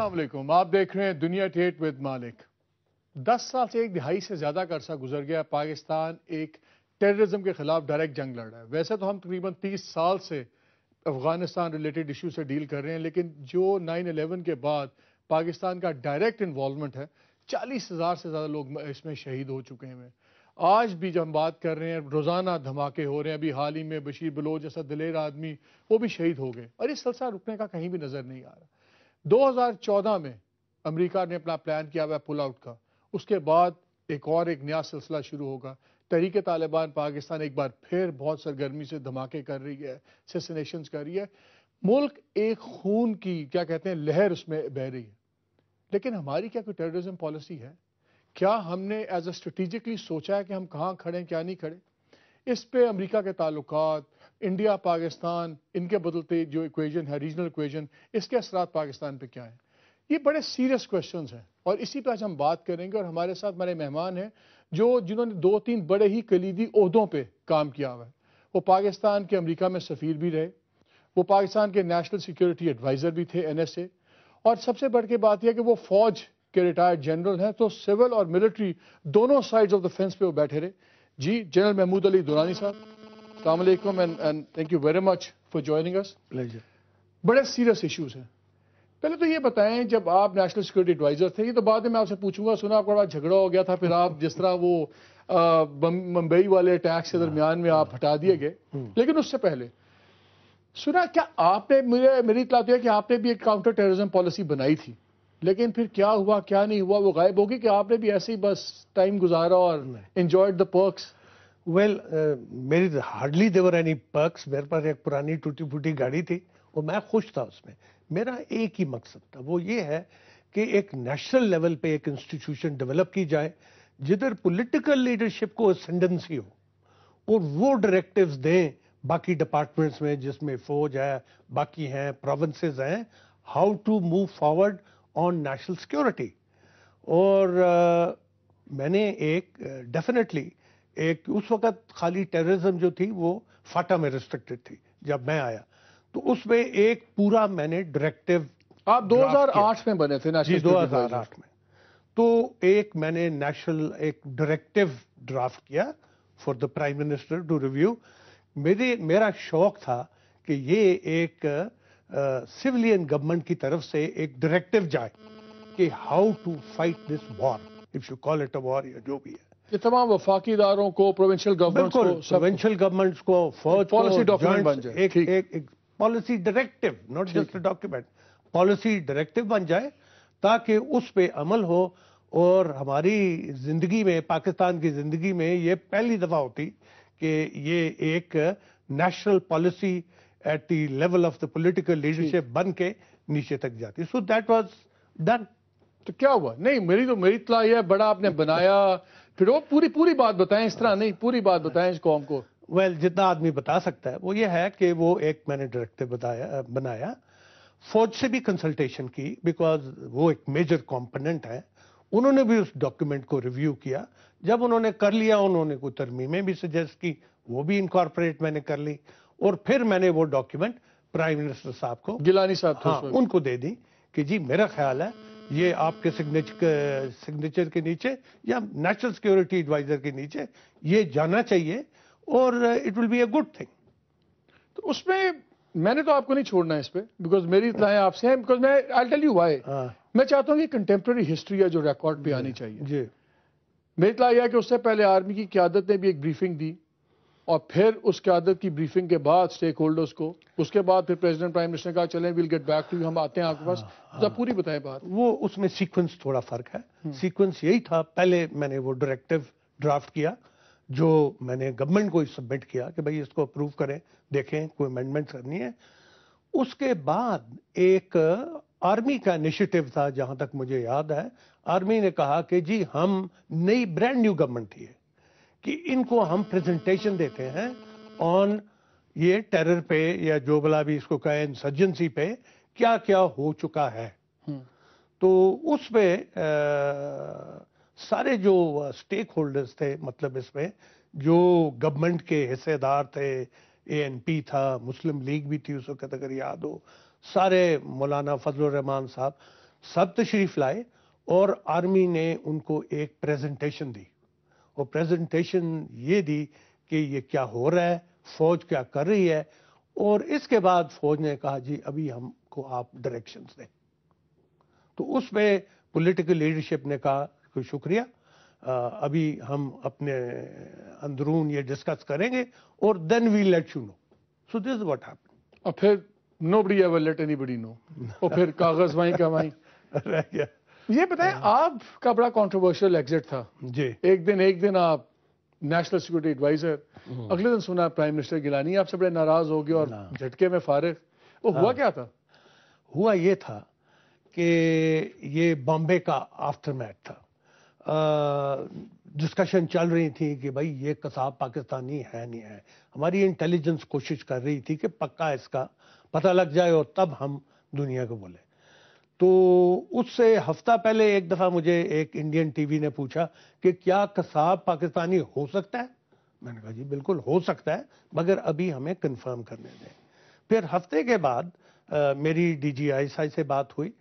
असलम आप देख रहे हैं दुनिया टेट विद मालिक दस साल से एक दिहाई से ज़्यादा का अर्सा गुजर गया पाकिस्तान एक टेररिज्म के खिलाफ डायरेक्ट जंग लड़ रहा है वैसे तो हम तकरीबन तीस साल से अफगानिस्तान रिलेटेड इशू से डील कर रहे हैं लेकिन जो नाइन अलेवन के बाद पाकिस्तान का डायरेक्ट इन्वॉलमेंट है चालीस हज़ार से ज़्यादा लोग इसमें शहीद हो चुके हैं आज भी जब हम बात कर रहे हैं रोज़ाना धमाके हो रहे हैं अभी हाल ही में बशीर बलोच जैसा दिलेर आदमी वो भी शहीद हो गए और इस सिलसिला रुकने का कहीं भी नज़र नहीं आ रहा 2014 में अमेरिका ने अपना प्लान किया हुआ पुल आउट का उसके बाद एक और एक नया सिलसिला शुरू होगा तहरीक तालिबान पाकिस्तान एक बार फिर बहुत सरगर्मी से धमाके कर रही है सेसिनेशन कर रही है मुल्क एक खून की क्या कहते हैं लहर उसमें बह रही है लेकिन हमारी क्या कोई टेररिज्म पॉलिसी है क्या हमने एज अ स्ट्रेटिजिकली सोचा है कि हम कहाँ खड़े क्या नहीं खड़े इस पे अमेरिका के ताल्लुकात इंडिया पाकिस्तान इनके बदलते जो इक्वेजन है रीजनल इक्वेजन इसके असर पाकिस्तान पे क्या हैं ये बड़े सीरियस क्वेश्चन हैं और इसी पर आज हम बात करेंगे और हमारे साथ हमारे मेहमान हैं जो जिन्होंने दो तीन बड़े ही कलीदी अहदों पर काम किया हुआ है वो पाकिस्तान के अमरीका में सफ़ीर भी रहे वो पाकिस्तान के नेशनल सिक्योरिटी एडवाइज़र भी थे एन एस ए और सबसे बढ़ के बात यह कि वो फौज के रिटायर्ड जनरल हैं तो सिविल और मिलिट्री दोनों साइड्स ऑफ द फेंस पे वो बैठे रहे जी जनरल महमूद अली दुरानी साहब Assalamu alaikum and, and thank you very much for joining us. Pleasure. बड़े सीरियस इश्यूज हैं पहले तो ये बताएं जब आप नेशनल सिक्योरिटी एडवाइजर थे ये तो बाद में आपसे पूछूंगा सुना आपका बड़ा झगड़ा हो गया था फिर आप जिस तरह वो मुंबई वाले अटैक्स के दरमियान में आप हटा दिए गए हम्म, हम्म। लेकिन उससे पहले सुना क्या आपने मुझे मेरी इतला तो है कि आपने भी एक काउंटर टेररिज्म पॉलिसी बनाई थी लेकिन फिर क्या हुआ क्या नहीं हुआ वो गायब होगी कि आपने भी ऐसे ही बस टाइम गुजारा और एंजॉयड द पर्क्स वेल मेरी हार्डली देवर एनी पर्क्स मेरे पास एक पुरानी टूटी फूटी गाड़ी थी और मैं खुश था उसमें मेरा एक ही मकसद था वो ये है कि एक नेशनल लेवल पे एक इंस्टीट्यूशन डेवलप की जाए जिधर पॉलिटिकल लीडरशिप को असेंडेंसी हो और वो डायरेक्टिव्स दें बाकी डिपार्टमेंट्स में जिसमें फौज है बाकी हैं प्रोवेंसेज हैं how to move forward on national security और uh, मैंने एक डेफिनेटली uh, एक उस वक्त खाली टेररिज्म जो थी वो फाटा में रिस्ट्रिक्टेड थी जब मैं आया तो उसमें एक पूरा मैंने डायरेक्टिव आप 2008 में बने थे जी 2008 में तो एक मैंने नेशनल एक डायरेक्टिव ड्राफ्ट किया for the prime minister to review मेरे मेरा शौक था कि ये एक सिविलियन uh, गवर्नमेंट की तरफ से एक डायरेक्टिव जाए कि how to fight this war if you call it a war या जो भी है ये तमाम वफाकी इदारों को प्रोविंशियल गवर्नमेंट को प्रोविंशियल गवर्नमेंट को फौज पॉलिसी डॉक्यूमेंट बन जाए एक, एक, एक policy directive not just a document policy directive बन जाए ताकि उस पर अमल हो और हमारी जिंदगी में पाकिस्तान की जिंदगी में ये पहली दफा होती कि ये एक national policy at the level of the political leadership बन के नीचे तक जाती सो दैट वाज डन तो क्या हुआ नहीं मेरी तो मेरी इतला यह बड़ा आपने बनाया फिर वो पूरी पूरी बात बताएं इस तरह नहीं पूरी बात बताएं इस कौम को वेल well, जितना आदमी बता सकता है वो ये है कि वो एक मैंने डायरेक्टर बताया बनाया फौज से भी कंसल्टेशन की बिकॉज वो एक मेजर कॉम्पोनेंट है उन्होंने भी उस डॉक्यूमेंट को रिव्यू किया जब उन्होंने कर लिया उन्होंने कोई तरमीमें भी सजेस्ट की वो भी इनकॉर्पोरेट मैंने कर ली और फिर मैंने वो डॉक्यूमेंट प्राइम मिनिस्टर साहब को गिलानी साहब हाँ, उनको दे दी कि जी मेरा ख्याल है ये आपके सिग्नेचर सिग्नेचर के नीचे या नेशनल सिक्योरिटी एडवाइजर के नीचे ये जाना चाहिए और it will be a good thing तो उसमें मैंने तो आपको नहीं छोड़ना है इस पर बिकॉज मेरी इतना है आपसे हैं बिकॉज मैं आई टेल यू वाई मैं चाहता हूँ कि कंटेम्प्रेरी हिस्ट्री है जो रिकॉर्ड भी आनी चाहिए जी मेरी इतना यह है कि उससे पहले आर्मी की क्यादत ने भी एक ब्रीफिंग दी और फिर उसके क्यादत की ब्रीफिंग के बाद स्टेक होल्डर्स को उसके बाद फिर प्रेसिडेंट प्राइम मिनिस्टर का कहा विल गेट बैक टू हम आते हैं आपके पास हाँ, जब तो हाँ। पूरी बताएं बात वो उसमें सीक्वेंस थोड़ा फर्क है सीक्वेंस हम्म। यही था पहले मैंने वो डायरेक्टिव ड्राफ्ट किया जो मैंने गवर्नमेंट को सबमिट किया कि भाई इसको अप्रूव करें देखें कोई अमेंडमेंट करनी है उसके बाद एक आर्मी का इनिशिएटिव था जहां तक मुझे याद है आर्मी ने कहा कि जी हम नई ब्रांड न्यू गवर्नमेंट थी कि इनको हम प्रेजेंटेशन देते हैं ऑन ये टेरर पे या जो भला भी इसको कहे इंसर्जेंसी पे क्या क्या हो चुका है हम्म। तो उसमें सारे जो स्टेक होल्डर्स थे मतलब इसमें जो गवर्नमेंट के हिस्सेदार थे एएनपी था मुस्लिम लीग भी थी उस वक्त अगर याद हो सारे मौलाना फजल रहमान साहब सब तशरीफ लाए और आर्मी ने उनको एक प्रेजेंटेशन दी और प्रेजेंटेशन ये दी कि ये क्या हो रहा है फौज क्या कर रही है और इसके बाद फौज ने कहा जी अभी हमको आप डायरेक्शन दें तो उसमें पॉलिटिकल लीडरशिप ने कहा कि शुक्रिया अभी हम अपने अंदरून ये डिस्कस करेंगे और then we let you know so this what है और फिर बड़ी एवर लेट बडी नो और फिर कागज वहीं का वहीं रह गया ये बताएं हाँ। आपका बड़ा कॉन्ट्रोवर्शियल एग्जिट था जी एक दिन एक दिन आप नेशनल सिक्योरिटी एडवाइजर अगले दिन सुना प्राइम मिनिस्टर गिलानी आपसे बड़े नाराज हो गए और झटके में फारे वो हुआ हाँ। क्या था हुआ ये था कि ये बॉम्बे का आफ्टरमैट था डिस्कशन चल रही थी कि भाई ये कसाब पाकिस्तानी है नहीं है हमारी इंटेलिजेंस कोशिश कर रही थी कि पक्का इसका पता लग जाए और तब हम दुनिया को बोले तो उससे हफ्ता पहले एक दफा मुझे एक इंडियन टीवी ने पूछा कि क्या कसाब पाकिस्तानी हो सकता है मैंने कहा जी बिल्कुल हो सकता है मगर अभी हमें कंफर्म करने दें फिर हफ्ते के बाद आ, मेरी डी जी आई साई से बात हुई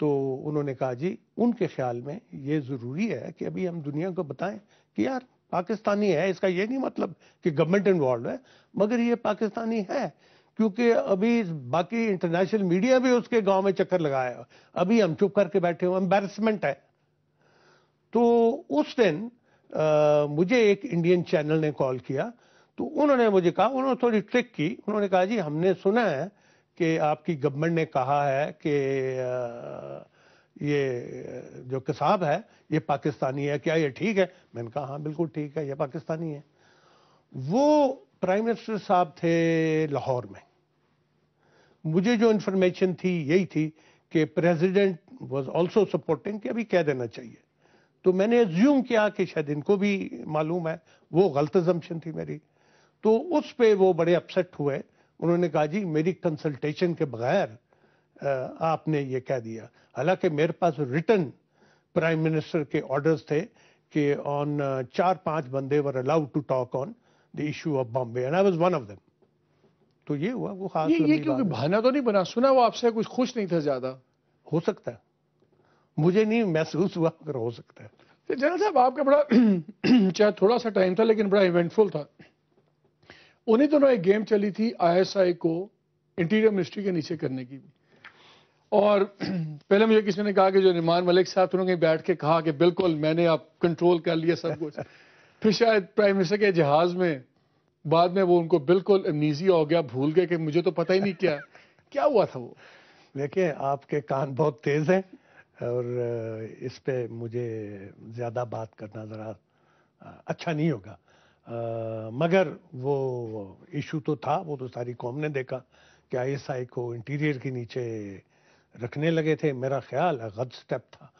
तो उन्होंने कहा जी उनके ख्याल में ये ज़रूरी है कि अभी हम दुनिया को बताएं कि यार पाकिस्तानी है इसका ये नहीं मतलब कि गवर्नमेंट इन्वॉल्व है मगर ये पाकिस्तानी है क्योंकि अभी बाकी इंटरनेशनल मीडिया भी उसके गांव में चक्कर लगाया अभी हम चुप करके बैठे हुए एम्बेरसमेंट है तो उस दिन आ, मुझे एक इंडियन चैनल ने कॉल किया तो उन्होंने मुझे कहा उन्होंने थोड़ी ट्रिक की उन्होंने कहा जी हमने सुना है कि आपकी गवर्नमेंट ने कहा है कि ये जो किसाब है ये पाकिस्तानी है क्या ये ठीक है मैंने कहा हाँ बिल्कुल ठीक है ये पाकिस्तानी है वो प्राइम मिनिस्टर साहब थे लाहौर में मुझे जो इंफॉर्मेशन थी यही थी कि प्रेसिडेंट वाज आल्सो सपोर्टिंग कि अभी कह देना चाहिए तो मैंने एज्यूम किया कि शायद इनको भी मालूम है वो गलत जमशन थी मेरी तो उस पर वो बड़े अपसेट हुए उन्होंने कहा जी मेरी कंसल्टेशन के बगैर आपने ये कह दिया हालांकि मेरे पास रिटर्न प्राइम मिनिस्टर के ऑर्डर्स थे कि ऑन चार पांच बंदे were allowed to talk on the issue of Bombay and I was one of them तो ये हुआ वो खास ये, ये क्योंकि बहाना तो नहीं बना सुना वो आपसे कुछ खुश नहीं था ज्यादा हो सकता है मुझे नहीं महसूस हुआ अगर हो सकता है तो जनरल साहब आपका बड़ा चाहे थोड़ा सा टाइम था लेकिन बड़ा इवेंटफुल था उन्हीं दोनों एक गेम चली थी आईएसआई को इंटीरियर मिनिस्ट्री के नीचे करने की और पहले मुझे किसी ने कहा कि जो निमान मलिक साहब उन्होंने बैठ के कहा कि बिल्कुल मैंने आप कंट्रोल कर लिया सब कुछ फिर शायद प्राइम मिनिस्टर के जहाज में बाद में वो उनको बिल्कुल अमनीजी हो गया भूल गए कि मुझे तो पता ही नहीं क्या क्या हुआ था वो देखिए आपके कान बहुत तेज हैं और इस पे मुझे ज़्यादा बात करना ज़रा अच्छा नहीं होगा आ, मगर वो इशू तो था वो तो सारी कौम ने देखा कि आईएसआई को इंटीरियर के नीचे रखने लगे थे मेरा ख्याल गलत स्टेप था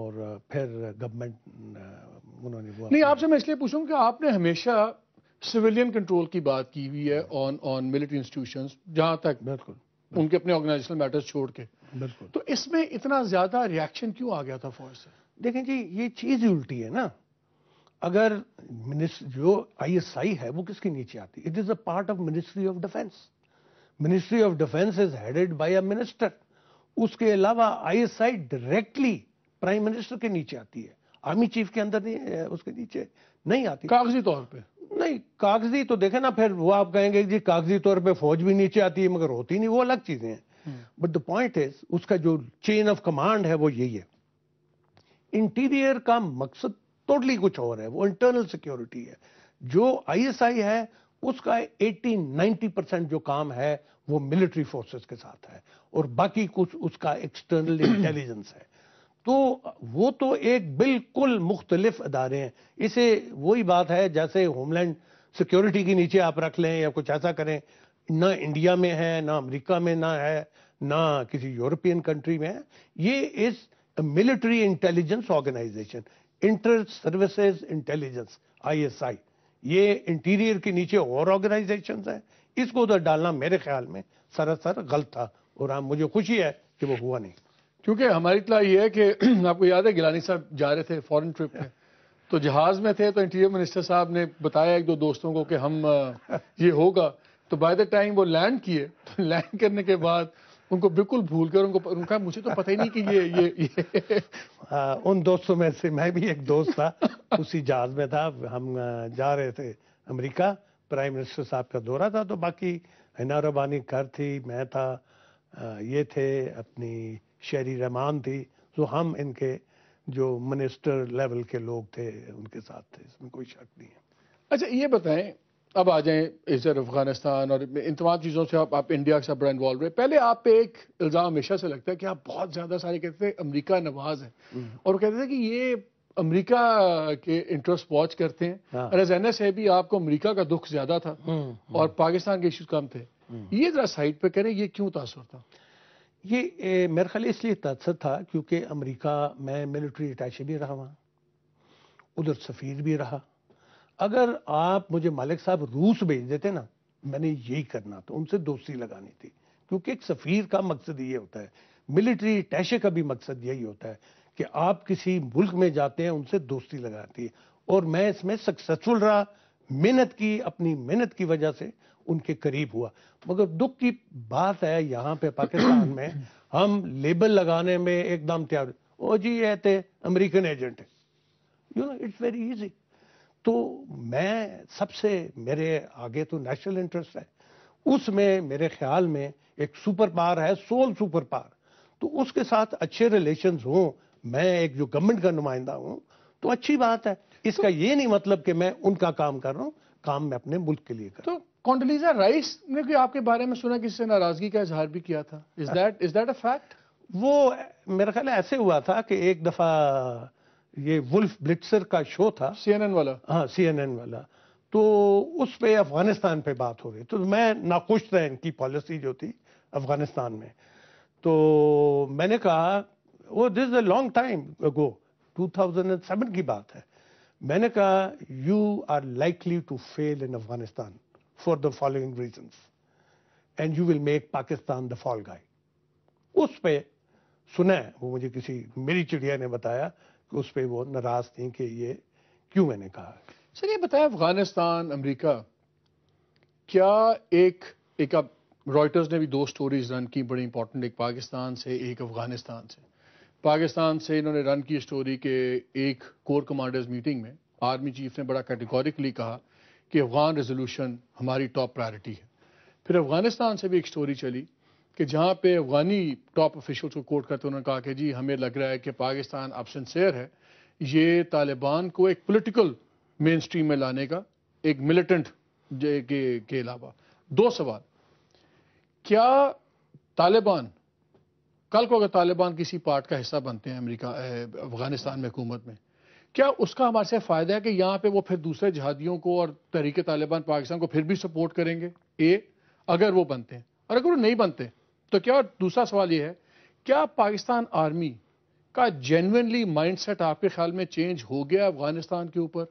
और फिर गवर्नमेंट उन्होंने वो नहीं आपसे मैं इसलिए पूछूं कि आपने हमेशा सिविलियन कंट्रोल की बात की हुई है ऑन ऑन मिलिट्री इंस्टीट्यूशंस जहां तक बिल्कुल उनके अपने ऑर्गेनाइजेशनल मैटर्स छोड़ के बिल्कुल तो इसमें इतना ज्यादा रिएक्शन क्यों आ गया था फौज से देखें जी ये चीज ही उल्टी है ना अगर जो आईएसआई है वो किसके नीचे आती it is a part of ministry of defence ministry of defence is headed by a minister उसके अलावा आईएसआई डायरेक्टली प्राइम मिनिस्टर के नीचे आती है आर्मी चीफ के अंदर नहीं उसके नीचे नहीं आती कागजी तौर पे नहीं कागजी तो देखे ना फिर वो आप कहेंगे जी कागजी तौर पे फौज भी नीचे आती है मगर होती नहीं वो अलग चीजें हैं बट द पॉइंट इज उसका जो चेन ऑफ कमांड है वो यही है इंटीरियर का मकसद टोटली कुछ और है वो इंटरनल सिक्योरिटी है जो आईएसआई है उसका 80-90 परसेंट जो काम है वो मिलिट्री फोर्सेस के साथ है और बाकी कुछ उसका एक्सटर्नल इंटेलिजेंस है तो वो तो एक बिल्कुल मुख्तलिफ अदारे हैं इसे वही बात है जैसे होमलैंड सिक्योरिटी के नीचे आप रख लें या कुछ ऐसा करें ना इंडिया में है ना अमेरिका में ना है ना किसी यूरोपियन कंट्री में है ये इस military intelligence organisation inter services intelligence ISI ये इंटीरियर के नीचे और ऑर्गेनाइजेशन है इसको उधर तो डालना मेरे ख्याल में सरासर गलत था और हाँ, मुझे खुशी है कि वो हुआ नहीं क्योंकि हमारी इतला ये है कि आपको याद है गिलानी साहब जा रहे थे फॉरेन ट्रिप पे तो जहाज में थे तो इंटीरियर मिनिस्टर साहब ने बताया एक दो दोस्तों को कि हम ये होगा तो बाय द टाइम वो लैंड किए तो लैंड करने के बाद उनको बिल्कुल भूल कर उनको उनका मुझे तो पता ही नहीं कि ये ये, ये। आ, हाँ, उन दोस्तों में से मैं भी एक दोस्त था उसी जहाज में था हम जा रहे थे अमेरिका प्राइम मिनिस्टर साहब का दौरा था तो बाकी हिना रबानी कर थी मैं था ये थे अपनी शहरी रहमान थी तो हम इनके जो मिनिस्टर लेवल के लोग थे उनके साथ थे इसमें कोई शक नहीं है अच्छा ये बताएं अब आ जाएं इधर अफगानिस्तान और इन तमाम चीज़ों से आप आप इंडिया के साथ बड़ा इन्वॉल्व रहे पहले आप पे एक इल्ज़ाम हमेशा से लगता है कि आप बहुत ज़्यादा सारे कहते थे अमरीका नवाज हैं हम्म। और कहते थे कि ये अमेरिका के इंटरेस्ट वॉच करते हैं हाँ। रजैना से भी आपको अमेरिका का दुख ज्यादा था हम्म। और पाकिस्तान के इश्यूज कम थे हम्म। ये जरा साइड पे करें ये क्यों तासर था ये ए, मेरे ख्याल इसलिए तत्सद था क्योंकि अमेरिका में मिलिट्री अटैचे भी रहा वहाँ उधर सफ़ीर भी रहा अगर आप मुझे मालिक साहब रूस भेज देते ना मैंने यही करना था उनसे दोस्ती लगानी थी क्योंकि एक सफ़ीर का मकसद ये होता है मिलिट्री अटैचे का भी मकसद यही होता है कि आप किसी मुल्क में जाते हैं उनसे दोस्ती लगाती है और मैं इसमें सक्सेसफुल रहा मेहनत की अपनी मेहनत की वजह से उनके करीब हुआ मगर दुख की बात है यहाँ पे पाकिस्तान में हम लेबल लगाने में एकदम तैयार ओ जी ये थे American agent you know it's very easy तो मैं सबसे मेरे आगे तो नेशनल इंटरेस्ट है उसमें मेरे ख्याल में एक सुपर पावर है सोल सुपर पावर तो उसके साथ अच्छे रिलेशन हों मैं एक जो गवर्नमेंट का नुमाइंदा हूं तो अच्छी बात है इसका तो, ये नहीं मतलब कि मैं उनका काम कर रहा हूं काम मैं अपने मुल्क के लिए कर रहा हूं तो, कॉन्डलीजा राइस ने भी आपके बारे में सुना किसी से नाराजगी का इजहार भी किया था is that is that a fact वो मेरा ख्याल ऐसे हुआ था कि एक दफा ये वुल्फ ब्लिट्सर का शो था सीएनएन वाला हाँ सीएनएन वाला तो उस पे अफगानिस्तान पे बात हो रही तो मैं नाखुश था इनकी पॉलिसी जो थी अफगानिस्तान में तो मैंने कहा वो this a long time go 2007 की बात है मैंने कहा you are likely to fail in Afghanistan for the following reason and you will make Pakistan the fall guy उस पर सुना है वो मुझे किसी मेरी चिड़िया ने बताया कि उस पर वो नाराज थी कि ये क्यों मैंने कहा सर ये बताया अफगानिस्तान अमरीका क्या एक एक अब रॉयटर्स ने भी दो स्टोरीज रन की बड़ी इंपॉर्टेंट एक पाकिस्तान से एक अफगानिस्तान से पाकिस्तान से इन्होंने रन की स्टोरी के एक कोर कमांडर्स मीटिंग में आर्मी चीफ ने बड़ा कैटेगोरिकली कहा कि अफ़गान रेजोल्यूशन हमारी टॉप प्रायरिटी है फिर अफ़गानिस्तान से भी एक स्टोरी चली कि जहाँ पे अफ़गानी टॉप ऑफिशल्स को कोट करते उन्होंने कहा कि जी हमें लग रहा है कि पाकिस्तान अब सिंसेयर है ये तालिबान को एक पोलिटिकल मेन स्ट्रीम में लाने का एक मिलिटेंट के, के अलावा दो सवाल क्या तालिबान कल को अगर तालिबान किसी पार्ट का हिस्सा बनते हैं अमेरिका अफगानिस्तान में हुकूमत में क्या उसका हमारे से फायदा है कि यहाँ पे वो फिर दूसरे जहादियों को और तरीके तालिबान पाकिस्तान को फिर भी सपोर्ट करेंगे ए अगर वो बनते हैं और अगर वो नहीं बनते तो क्या दूसरा सवाल ये है क्या पाकिस्तान आर्मी का माइंड माइंडसेट आपके ख्याल में चेंज हो गया अफगानिस्तान के ऊपर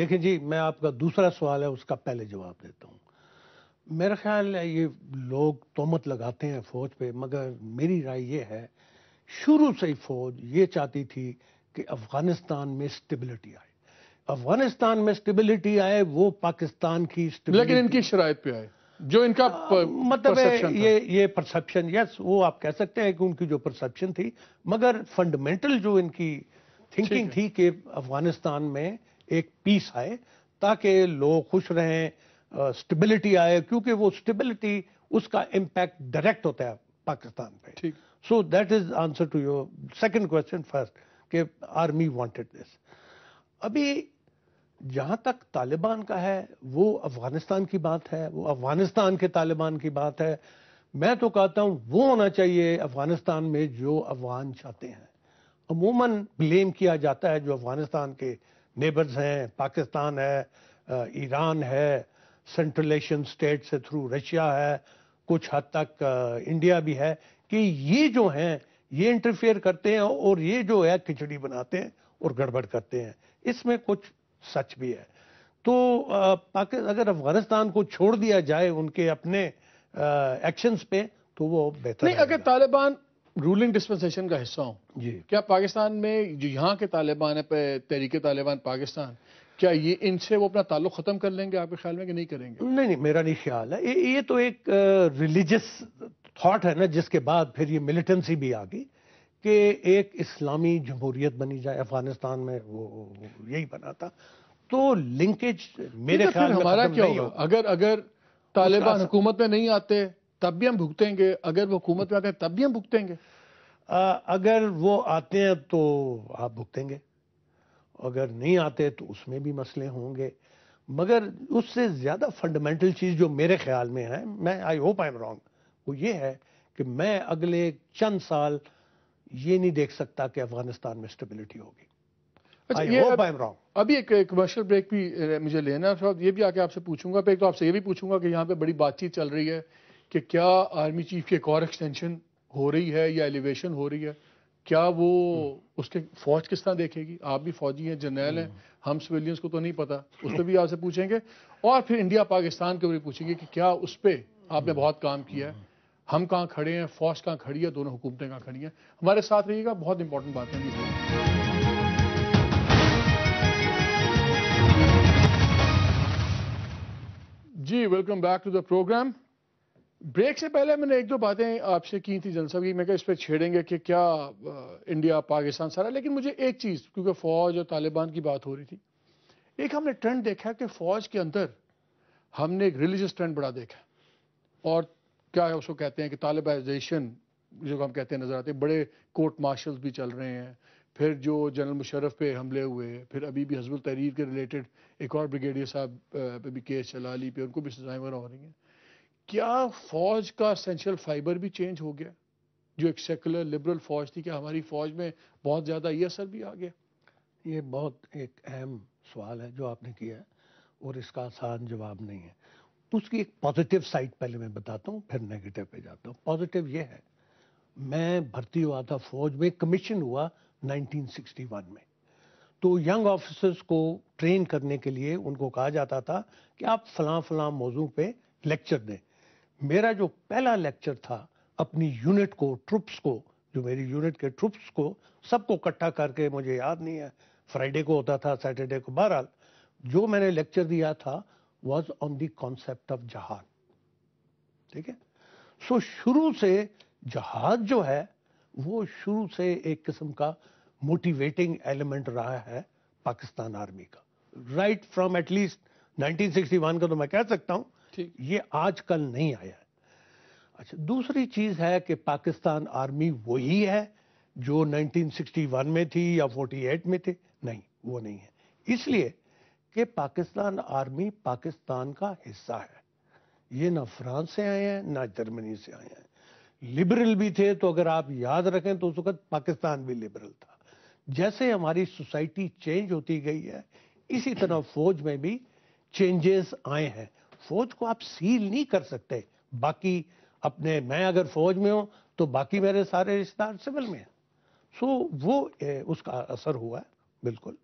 देखें जी मैं आपका दूसरा सवाल है उसका पहले जवाब देता हूँ मेरा ख्याल है ये लोग तोमत लगाते हैं फौज पे मगर मेरी राय ये है शुरू से ही फौज ये चाहती थी कि अफगानिस्तान में स्टेबिलिटी आए अफगानिस्तान में स्टेबिलिटी आए वो पाकिस्तान की लेकिन इनकी शराय पे आए जो इनका आ, मतलब ये ये परसेप्शन यस वो आप कह सकते हैं कि उनकी जो परसेप्शन थी मगर फंडामेंटल जो इनकी थिंकिंग थी कि अफगानिस्तान में एक पीस आए ताकि लोग खुश रहें स्टेबिलिटी आए क्योंकि वो स्टेबिलिटी उसका इंपैक्ट डायरेक्ट होता है पाकिस्तान पे ठीक so that is answer to your second question first कि आर्मी वांटेड दिस अभी जहां तक तालिबान का है वो अफगानिस्तान की बात है वो अफगानिस्तान के तालिबान की बात है मैं तो कहता हूं वो होना चाहिए अफगानिस्तान में जो अफगान चाहते हैं अमूमन ब्लेम किया जाता है जो अफगानिस्तान के नेबर्स हैं पाकिस्तान है ईरान है सेंट्रल एशियन स्टेट से थ्रू रशिया है कुछ हद तक इंडिया भी है कि ये जो हैं ये इंटरफेयर करते हैं और ये जो है खिचड़ी बनाते हैं और गड़बड़ करते हैं इसमें कुछ सच भी है तो पाकिस्तान अगर अफगानिस्तान को छोड़ दिया जाए उनके अपने एक्शंस पे तो वो बेहतर नहीं अगर तालिबान रूलिंग डिस्पेंसेशन का हिस्सा हो जी क्या पाकिस्तान में जो यहाँ के तालिबान है तहरीके तालिबान पाकिस्तान क्या ये इनसे वो अपना ताल्लुक खत्म कर लेंगे आपके ख्याल में कि नहीं करेंगे नहीं नहीं मेरा नहीं ख्याल है ये तो एक रिलीजियस हॉट है ना जिसके बाद फिर ये मिलिटेंसी भी आ गई कि एक इस्लामी जमहूरियत बनी जाए अफगानिस्तान में वो, वो यही बना था तो लिंकेज मेरे तो ख्याल हमारा क्या होगा अगर अगर तालिबान हुकूमत में नहीं आते तब भी हम भुगतेंगे अगर वो हुकूमत में आते हैं तब भी हम भुगतेंगे अगर वो आते हैं तो आप भुगतेंगे अगर नहीं आते तो उसमें भी मसले होंगे मगर उससे ज्यादा फंडामेंटल चीज जो मेरे ख्याल में है मैं I hope I am wrong वो ये है कि मैं अगले चंद साल ये नहीं देख सकता कि अफगानिस्तान में स्टेबिलिटी होगी अच्छा ये अब, अभी एक कमर्शियल ब्रेक भी मुझे लेना है ये भी आके आपसे पूछूंगा एक तो आपसे ये भी पूछूंगा कि यहाँ पे बड़ी बातचीत चल रही है कि क्या आर्मी चीफ की एक और एक्सटेंशन हो रही है या एलिवेशन हो रही है क्या वो hmm. उसके फौज किस तरह देखेगी आप भी फौजी हैं जनरल हैं hmm. हम सिविलियंस को तो नहीं पता उस पर भी आपसे पूछेंगे और फिर इंडिया पाकिस्तान को भी पूछेंगे कि क्या उस पर आपने hmm. बहुत काम किया है हम कहाँ खड़े हैं फौज कहाँ खड़ी है दोनों हुकूमतें कहाँ खड़ी हैं हमारे साथ रहिएगा बहुत इंपॉर्टेंट बातें है जी welcome back to the programme break से पहले मैंने एक दो बातें आपसे की थी जनसभा की मैं कहा इस पर छेड़ेंगे कि क्या इंडिया पाकिस्तान सारा लेकिन मुझे एक चीज़ क्योंकि फ़ौज और तालिबान की बात हो रही थी एक हमने ट्रेंड देखा कि फ़ौज के अंदर हमने एक रिलीजियस ट्रेंड बड़ा देखा और क्या है उसको कहते हैं कि तालिबाइजेशन जो हम कहते हैं नज़र आते हैं बड़े कोर्ट मार्शल भी चल रहे हैं फिर जो जनरल मुशरफ पे हमले हुए फिर अभी भी हजबुल तहरीर के रिलेटेड एक और ब्रिगेडियर साहब पे भी केस चला ली पे उनको भी सजाएं वगैरह हो रही हैं क्या फौज का असेंशियल फाइबर भी चेंज हो गया जो एक सेकुलर लिबरल फौज थी क्या हमारी फौज में बहुत ज़्यादा ये असर भी आ गया ये बहुत एक अहम सवाल है जो आपने किया है और इसका आसान जवाब नहीं है तो उसकी एक पॉजिटिव साइड पहले मैं बताता हूँ फिर नेगेटिव पे जाता हूँ पॉजिटिव ये है मैं भर्ती हुआ था फौज में कमीशन हुआ 1961 में तो यंग ऑफिसर्स को ट्रेन करने के लिए उनको कहा जाता था कि आप फलां फलां मौजू पे लेक्चर दें मेरा जो पहला लेक्चर था अपनी यूनिट को ट्रुप्स को जो मेरी यूनिट के ट्रुप्स को सबको इकट्ठा करके मुझे याद नहीं है फ्राइडे को होता था सैटरडे को बहरहाल जो मैंने लेक्चर दिया था was on the concept of जहाज ठीक है सो शुरू से जहाज जो है वो शुरू से एक किस्म का मोटिवेटिंग एलिमेंट रहा है पाकिस्तान आर्मी का राइट फ्रॉम एटलीस्ट 1961 का तो मैं कह सकता हूं ये आजकल नहीं आया है अच्छा दूसरी चीज है कि पाकिस्तान आर्मी वही है जो 1961 में थी या 48 में थे नहीं वो नहीं है इसलिए कि पाकिस्तान आर्मी पाकिस्तान का हिस्सा है ये ना फ्रांस से आए हैं ना जर्मनी से आए हैं लिबरल भी थे तो अगर आप याद रखें तो उस वक्त पाकिस्तान भी लिबरल था जैसे हमारी सोसाइटी चेंज होती गई है इसी तरह फौज में भी चेंजेस आए हैं फौज को आप सील नहीं कर सकते बाकी अपने मैं अगर फौज में हूं तो बाकी मेरे सारे रिश्तेदार सिविल में हैं सो वो ए, उसका असर हुआ है बिल्कुल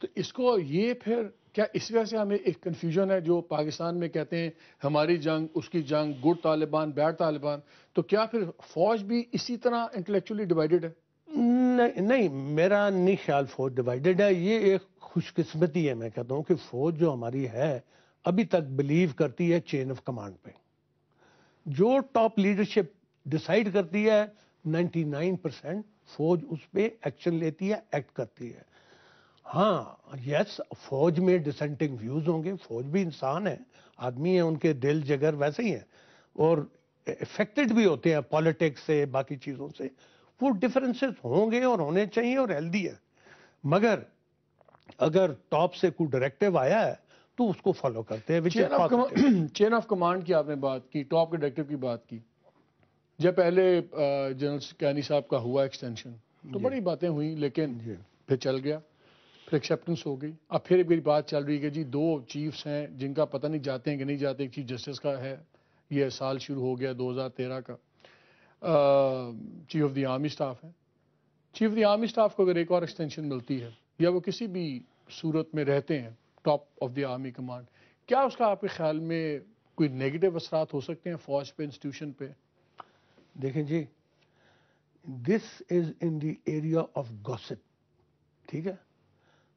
तो इसको ये फिर क्या इस वजह से हमें एक कन्फ्यूजन है जो पाकिस्तान में कहते हैं हमारी जंग उसकी जंग गुड तालिबान बैड तालिबान तो क्या फिर फौज भी इसी तरह इंटेलेक्चुअली डिवाइडेड है नहीं, नहीं मेरा नहीं ख्याल फौज डिवाइडेड है ये एक खुशकिस्मती है मैं कहता हूँ कि फौज जो हमारी है अभी तक बिलीव करती है चेन ऑफ कमांड पे जो टॉप लीडरशिप डिसाइड करती है 99 परसेंट फौज उस पर एक्शन लेती है एक्ट करती है हाँ यस फौज में डिसेंटिंग व्यूज होंगे फौज भी इंसान है आदमी है उनके दिल जगर वैसे ही है और इफेक्टेड भी होते हैं पॉलिटिक्स से बाकी चीज़ों से वो डिफरेंसेस होंगे और होने चाहिए और हेल्दी है मगर अगर टॉप से कोई डायरेक्टिव आया है तो उसको फॉलो करते हैं चेन ऑफ कमांड की आपने बात की टॉप के डायरेक्टिव की बात की जब पहले जनरल कैनी साहब का हुआ एक्सटेंशन तो बड़ी बातें हुई लेकिन फिर चल गया फिर एक्सेप्टेंस हो गई अब फिर मेरी बात चल रही है जी दो चीफ्स हैं जिनका पता नहीं जाते हैं कि नहीं जाते चीफ जस्टिस का है यह साल शुरू हो गया 2013 का chief of the army staff है chief of the army staff को अगर एक और एक्सटेंशन मिलती है या वो किसी भी सूरत में रहते हैं top of the army command क्या उसका आपके ख्याल में कोई नेगेटिव असरात हो सकते हैं फौज पे इंस्टीट्यूशन पे देखें जी this is in the area of gossip ठीक है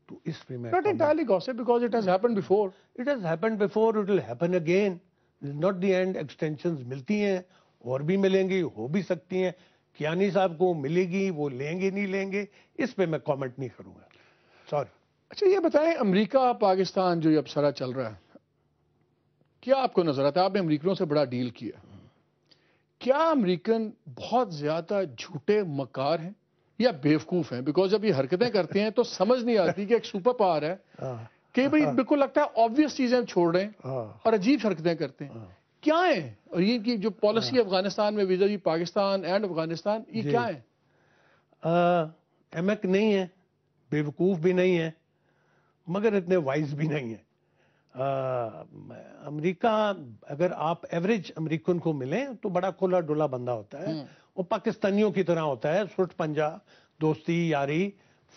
to Isfim. Not entirely gossip because it has happened before. It has happened before, it will happen again. This is not the end. Extensions मिलती हैं और भी मिलेंगी हो भी सकती हैं कियानी साहब को मिलेगी वो लेंगे नहीं लेंगे इस पे मैं कमेंट नहीं करूंगा सॉरी अच्छा ये बताएं अमेरिका पाकिस्तान जो ये अब सारा चल रहा है क्या आपको नजर आता है आपने अमरीकनों से बड़ा डील किया क्या अमेरिकन बहुत ज्यादा झूठे मकार हैं या बेवकूफ हैं बिकॉज जब ये हरकतें करते हैं तो समझ नहीं आती कि एक सुपर पावर है हाँ। कि भाई हाँ। बिल्कुल लगता है ऑब्वियस चीजें हम छोड़ रहे हैं हाँ। और अजीब हरकतें करते हैं क्या है और ये की जो पॉलिसी अफगानिस्तान में विजय जी पाकिस्तान एंड अफगानिस्तान ये क्या है एमक नहीं है बेवकूफ भी नहीं है मगर इतने वाइज भी नहीं है अमेरिका अगर आप एवरेज अमेरिकन को मिले तो बड़ा खोला डोला बंदा होता है हम्म। वो पाकिस्तानियों की तरह होता है सुट पंजा दोस्ती यारी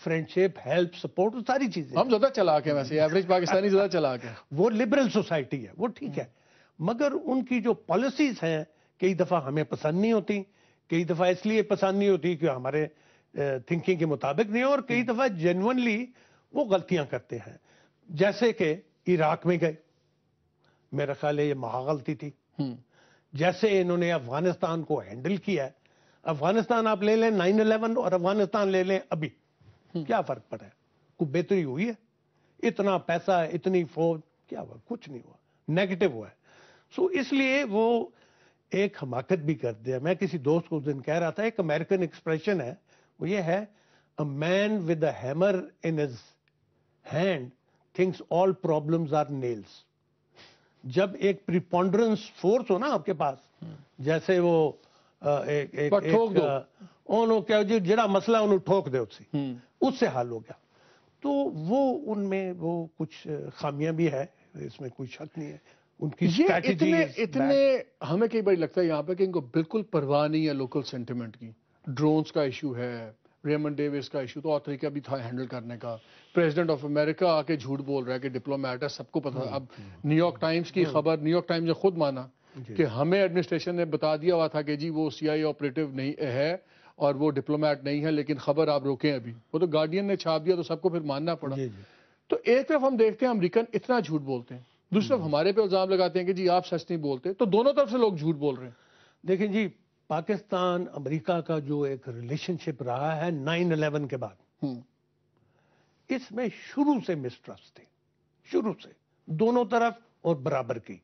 फ्रेंडशिप हेल्प सपोर्ट सारी चीजें हम ज्यादा चला के वैसे एवरेज पाकिस्तानी ज्यादा चला के वो लिबरल सोसाइटी है वो ठीक है मगर उनकी जो पॉलिसीज हैं कई दफा हमें पसंद नहीं होती कई दफा इसलिए पसंद नहीं होती कि हमारे थिंकिंग के मुताबिक नहीं और कई दफा जेनवनली वो गलतियां करते हैं जैसे कि इराक में गए मेरा ख्याल है ये महा गलती थी हम्म। जैसे इन्होंने अफगानिस्तान को हैंडल किया है अफगानिस्तान आप ले लें नाइन इलेवन और अफगानिस्तान ले लें अभी हम्म। क्या फर्क पड़ा है कुछ बेहतरी हुई है इतना पैसा इतनी फौज क्या हुआ कुछ नहीं हुआ नेगेटिव हुआ है सो इसलिए वो एक हमाकत भी कर दिया मैं किसी दोस्त को उस दिन कह रहा था एक अमेरिकन एक्सप्रेशन है वो ये है a man with a hammer in his hand things all problems are nails जब एक प्रिपोंडरेंस फोर्स हो ना आपके पास हम्म। जैसे वो ਇੱਕ ਇੱਕ ਠੋਕ ਦੋ ਉਹਨੂੰ ਕਹੋ उससे हल हो गया तो वो उनमें वो कुछ खामियां भी है इसमें कोई शक नहीं है उनकी ये इतने इतने हमें कई बार लगता है यहाँ पे कि इनको बिल्कुल परवाह नहीं है लोकल सेंटिमेंट की ड्रोन्स का इशू है रेमन डेविस का इशू तो और तरीका भी था हैंडल करने का प्रेसिडेंट ऑफ अमेरिका आके झूठ बोल रहा है कि डिप्लोमेट है सबको पता हम्म। अब न्यूयॉर्क टाइम्स की हम्म। खबर न्यूयॉर्क टाइम्स ने खुद माना कि हमें एडमिनिस्ट्रेशन ने बता दिया हुआ था कि जी वो सीआई ऑपरेटिव नहीं है और वो डिप्लोमेट नहीं है लेकिन खबर आप रोकें अभी वो तो गार्डियन ने छाप दिया तो सबको फिर मानना पड़ा तो एक तरफ हम देखते हैं अमरीकन इतना झूठ बोलते हैं दूसरी तरफ हम्म। हमारे पे इल्ज़ाम लगाते हैं कि जी आप सच नहीं बोलते तो दोनों तरफ से लोग झूठ बोल रहे हैं देखें जी पाकिस्तान अमेरिका का जो एक रिलेशनशिप रहा है नाइन अलेवन के बाद हम्म। इसमें शुरू से मिसट्रस्ट थी शुरू से दोनों तरफ और बराबर की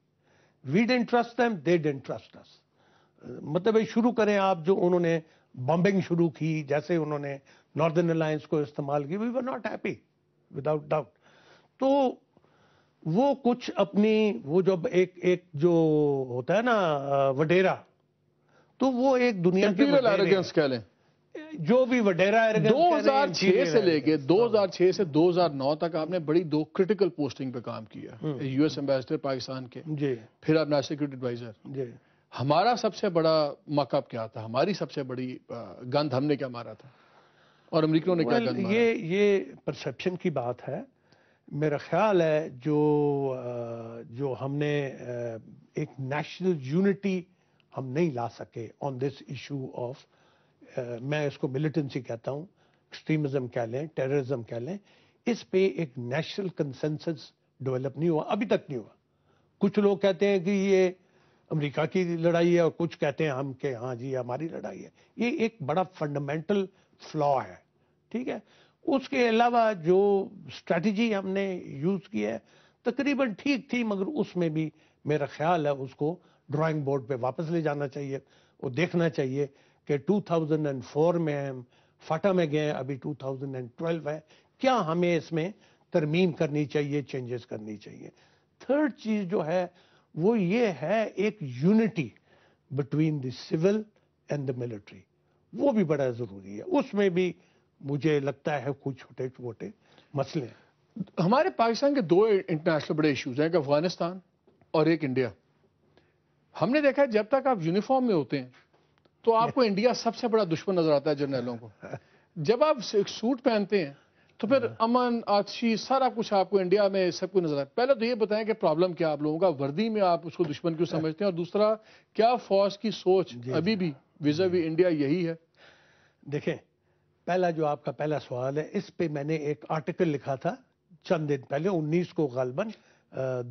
we didn't trust them they didn't trust us मतलब शुरू करें आप जो उन्होंने बॉम्बिंग शुरू की जैसे उन्होंने नॉर्दर्न अलायंस को इस्तेमाल की we were not happy without doubt तो वो कुछ अपनी वो जब एक एक जो होता है ना वडेरा तो वो एक दुनिया के कह लें जो भी वडेरा दो हजार छह से लेके 2006 से 2009 तक आपने बड़ी दो क्रिटिकल पोस्टिंग पे काम किया यूएस एम्बेसडर पाकिस्तान के जी फिर आप नेशनल सिक्योरिटी एडवाइजर जी हमारा सबसे बड़ा मकअप क्या था हमारी सबसे बड़ी गंध हमने क्या मारा था और अमरीकनों ने क्या गंध ये ये परसेप्शन की बात है मेरा ख्याल है जो जो हमने एक नेशनल यूनिटी हम नहीं ला सके ऑन दिस इशू ऑफ मैं इसको मिलिटेंसी कहता हूं एक्सट्रीमिज्म कह लें टेररिज्म कह लें इस पे एक नेशनल कंसेंसस डेवलप नहीं हुआ अभी तक नहीं हुआ कुछ लोग कहते हैं कि ये अमेरिका की लड़ाई है और कुछ कहते हैं हम के हाँ जी हमारी लड़ाई है ये एक बड़ा फंडामेंटल फ्लॉ है ठीक है उसके अलावा जो स्ट्रेटजी हमने यूज़ की है तकरीबन ठीक थी मगर उसमें भी मेरा ख्याल है उसको ड्राइंग बोर्ड पे वापस ले जाना चाहिए और देखना चाहिए कि 2004 में हम फटा में गए अभी 2012 है क्या हमें इसमें तरमीम करनी चाहिए चेंजेस करनी चाहिए थर्ड चीज़ जो है वो ये है एक unity between the civil and the military वो भी बड़ा ज़रूरी है उसमें भी मुझे लगता है कुछ छोटे छोटे मसले हमारे पाकिस्तान के दो इंटरनेशनल बड़े इश्यूज हैं एक अफगानिस्तान और एक इंडिया हमने देखा है जब तक आप यूनिफॉर्म में होते हैं तो आपको इंडिया सबसे बड़ा दुश्मन नजर आता है जर्नलों को जब आप सूट पहनते हैं तो फिर हाँ। अमन आक्षी सारा कुछ आपको इंडिया में सब कुछ नजर आता है पहले तो ये बताएं कि प्रॉब्लम क्या आप लोगों का वर्दी में आप उसको दुश्मन क्यों समझते हैं और दूसरा क्या फौज की सोच अभी भी विजा भी इंडिया यही है देखें पहला जो आपका पहला सवाल है इस पे मैंने एक आर्टिकल लिखा था चंद दिन पहले 19 को गालबन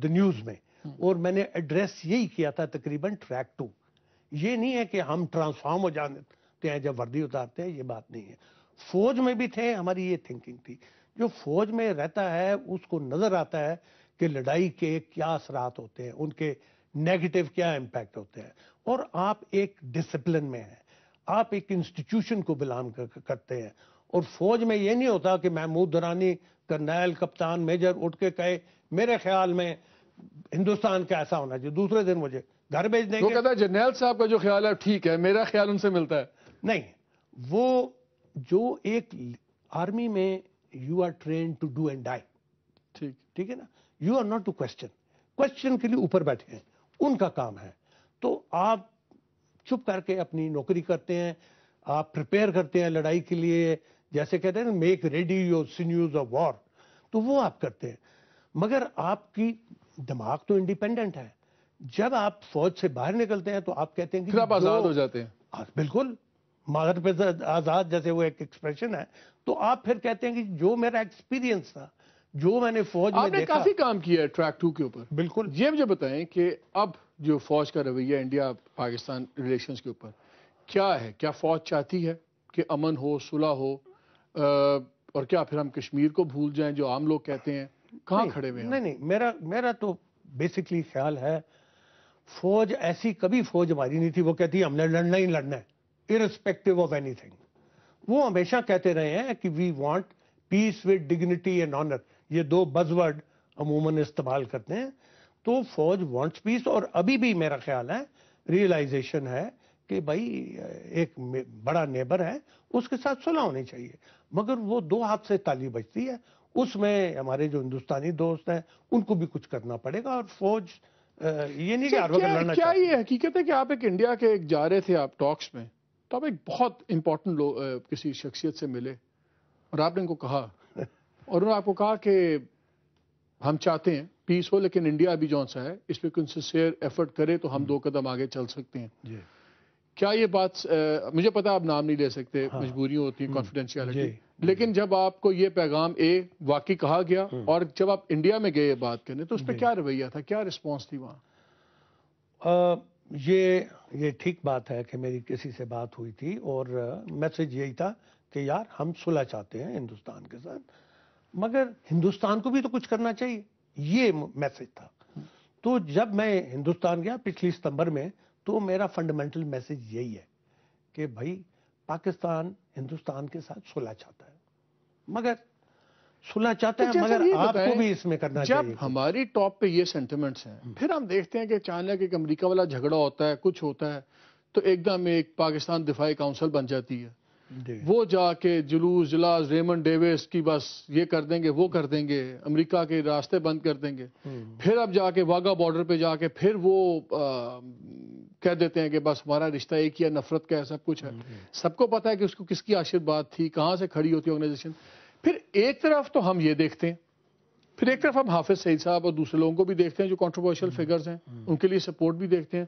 द न्यूज में हम्म। और मैंने एड्रेस यही किया था तकरीबन ट्रैक टू ये नहीं है कि हम ट्रांसफॉर्म हो जाते हैं जब वर्दी उतारते हैं ये बात नहीं है फौज में भी थे हमारी ये थिंकिंग थी जो फौज में रहता है उसको नजर आता है कि लड़ाई के क्या असरात होते हैं उनके नेगेटिव क्या इम्पैक्ट होते हैं और आप एक डिसिप्लिन में हैं आप एक इंस्टीट्यूशन को बिलोंग करते हैं और फौज में ये नहीं होता कि महमूद दुरानी कर्नैल कप्तान मेजर उठ के कहे मेरे ख्याल में हिंदुस्तान का ऐसा होना चाहिए दूसरे दिन मुझे घर भेज देंगे वो कहता है जनरल साहब का जो ख्याल है ठीक है मेरा ख्याल उनसे मिलता है नहीं वो जो एक आर्मी में you are train to do and die ठीक ठीक है ना you are not to question question के लिए ऊपर बैठे हैं उनका काम है तो आप चुप करके अपनी नौकरी करते हैं आप प्रिपेयर करते हैं लड़ाई के लिए जैसे कहते हैं make ready your sinews of war तो वो आप करते हैं मगर आपकी दिमाग तो इंडिपेंडेंट है जब आप फौज से बाहर निकलते हैं तो आप कहते हैं कि आप आजाद हो जाते हैं बिल्कुल मगर पे आजाद जैसे वो एक एक्सप्रेशन है तो आप फिर कहते हैं कि जो मेरा एक्सपीरियंस था जो मैंने फौज में देखा काफी काम किया है ट्रैक टू के ऊपर बिल्कुल ये मुझे बताएं कि अब जो फौज का रवैया इंडिया पाकिस्तान रिलेशन के ऊपर क्या है क्या फौज चाहती है कि अमन हो सुलह हो और क्या फिर हम कश्मीर को भूल जाएं जो आम लोग कहते हैं कहाँ खड़े हुए हैं नहीं नहीं मेरा मेरा तो बेसिकली ख्याल है फौज ऐसी कभी फौज हमारी नहीं थी वो कहती हमने लड़ना ही लड़ना है इरिस्पेक्टिव ऑफ एनीथिंग वो हमेशा कहते रहे हैं कि we want peace with dignity and honour ये दो बजवर्ड अमूमन इस्तेमाल करते हैं तो फौज वांट्स पीस और अभी भी मेरा ख्याल है रियलाइजेशन है कि भाई एक बड़ा नेबर है उसके साथ सुलह होनी चाहिए मगर वो दो हाथ से ताली बजती है उसमें हमारे जो हिंदुस्तानी दोस्त हैं उनको भी कुछ करना पड़ेगा और फौज ये नहीं कि अच्छा, आरोप लड़ना क्या ये हकीकत है कि आप एक इंडिया के एक जा रहे थे आप टॉक्स में तो आप एक बहुत इंपॉर्टेंट लोग किसी शख्सियत से मिले और आपने इनको कहा और उन्होंने आपको कहा कि हम चाहते हैं पीस हो लेकिन इंडिया अभी जौन सा है इस पर कुछ सेयर एफर्ट करे तो हम हम्म। दो कदम आगे चल सकते हैं क्या ये बात आ, मुझे पता आप नाम नहीं ले सकते हाँ, मजबूरी होती है कॉन्फिडेंशियलिटी हम्म। लेकिन जब आपको ये पैगाम ए वाकई कहा गया हम्म। और जब आप इंडिया में गए बात करने तो उस पर क्या रवैया था क्या रिस्पॉन्स थी वहाँ ये ये ठीक बात है कि मेरी किसी से बात हुई थी और मैसेज यही था कि यार हम सुलह चाहते हैं हिंदुस्तान के साथ मगर हिंदुस्तान को भी तो कुछ करना चाहिए ये मैसेज था हम्म। तो जब मैं हिंदुस्तान गया पिछली सितंबर में तो मेरा फंडामेंटल मैसेज यही है कि भाई पाकिस्तान हिंदुस्तान के साथ सुलह चाहता है मगर सुलह चाहते तो हैं मगर आपको भी इसमें करना जब चाहिए हमारी टॉप पे ये सेंटिमेंट्स हैं हम्म। फिर हम देखते हैं कि अचानक एक अमेरिका वाला झगड़ा होता है कुछ होता है तो एकदम एक पाकिस्तान दिफाई काउंसिल बन जाती है वो जाके जुलूस जलास रेमन डेविस की बस ये कर देंगे वो कर देंगे अमेरिका के रास्ते बंद कर देंगे हम्म। फिर अब जाके वाघा बॉर्डर पे जाके फिर वो आ, कह देते हैं कि बस हमारा रिश्ता एक ही है नफरत का है सब कुछ है हम्म। सबको पता है कि उसको किसकी आशीर्वाद थी कहाँ से खड़ी होती ऑर्गेनाइजेशन फिर एक तरफ तो हम ये देखते हैं फिर एक तरफ हम हाफिज सईद साहब और दूसरे लोगों को भी देखते हैं जो कॉन्ट्रोवर्शियल हम्म। फिगर्स हैं हम्म। उनके लिए सपोर्ट भी देखते हैं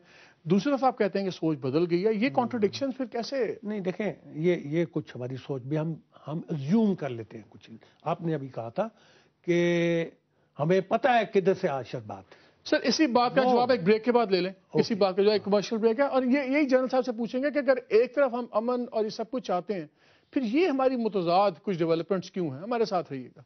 दूसरी तरफ आप कहते हैं कि सोच बदल गई है ये कॉन्ट्रोडिक्शन फिर कैसे नहीं देखें ये ये कुछ हमारी सोच भी हम हम ज्यूम कर लेते हैं कुछ आपने अभी कहा था कि हमें पता है किधर से आशीर्वाद है सर इसी बात का जवाब एक ब्रेक के बाद ले लें इसी बात का जो एक कमर्शियल ब्रेक है और ये यही जनरल साहब से पूछेंगे कि अगर एक तरफ हम अमन और ये सब कुछ चाहते हैं फिर ये हमारी मुतजाद कुछ डेवलपमेंट्स क्यों हैं हमारे साथ रहिएगा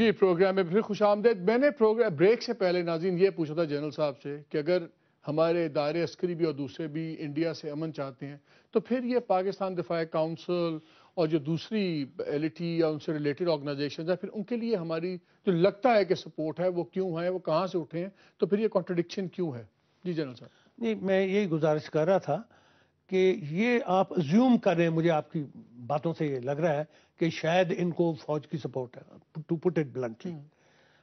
जी प्रोग्राम में फिर खुश आमदेद मैंने प्रोग्राम ब्रेक से पहले नाजीन ये पूछा था जनरल साहब से कि अगर हमारे दायरे अस्करी भी और दूसरे भी इंडिया से अमन चाहते हैं तो फिर ये पाकिस्तान दिफाई काउंसिल और जो दूसरी एल या उनसे रिलेटेड ऑर्गेनाइजेशन है फिर उनके लिए हमारी जो लगता है कि सपोर्ट है वो क्यों है वो कहाँ से उठे हैं तो फिर ये कॉन्ट्रडिक्शन क्यों है जी जनरल साहब नहीं मैं यही गुजारिश कर रहा था कि ये आप ज्यूम करें मुझे आपकी बातों से ये लग रहा है कि शायद इनको फौज की सपोर्ट है टू पुट इट ब्लंटली